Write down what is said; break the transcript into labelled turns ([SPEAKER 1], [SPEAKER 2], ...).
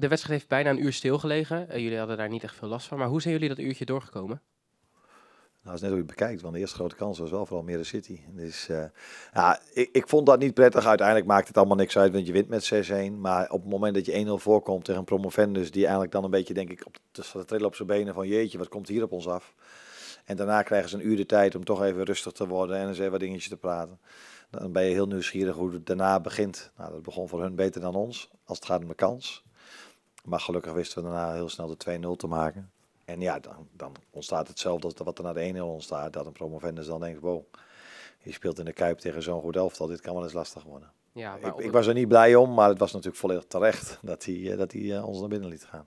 [SPEAKER 1] de wedstrijd heeft bijna een uur stilgelegen. Eh, jullie hadden daar niet echt veel last van. Maar hoe zijn jullie dat uurtje doorgekomen?
[SPEAKER 2] Nou, dat is net hoe je het bekijkt, want de eerste grote kans was wel vooral meer de City. Dus eh, ja, ik, ik, vond dat niet prettig. Uiteindelijk maakt het allemaal niks uit, want je wint met 6-1. Maar op het moment dat je 1-0 voorkomt tegen een promovendus... die eigenlijk dan een beetje, denk ik, op de, dus trillen op zijn benen van... jeetje, wat komt hier op ons af? En daarna krijgen ze een uur de tijd om toch even rustig te worden... en eens even wat te praten. Dan ben je heel nieuwsgierig hoe het daarna begint. Nou, dat begon voor hun beter dan ons, als het gaat om de kans. Maar gelukkig wisten we daarna heel snel de 2-0 te maken. En ja, dan, dan ontstaat hetzelfde als wat er na de 1-0 ontstaat. Dat een promovendus dan denkt, wow, je speelt in de Kuip tegen zo'n goed elftal. Dit kan wel eens lastig worden. Ja, ik, ik, was er niet blij om, maar het was natuurlijk volledig terecht dat hij, eh, dat
[SPEAKER 3] hij eh, ons naar binnen liet gaan.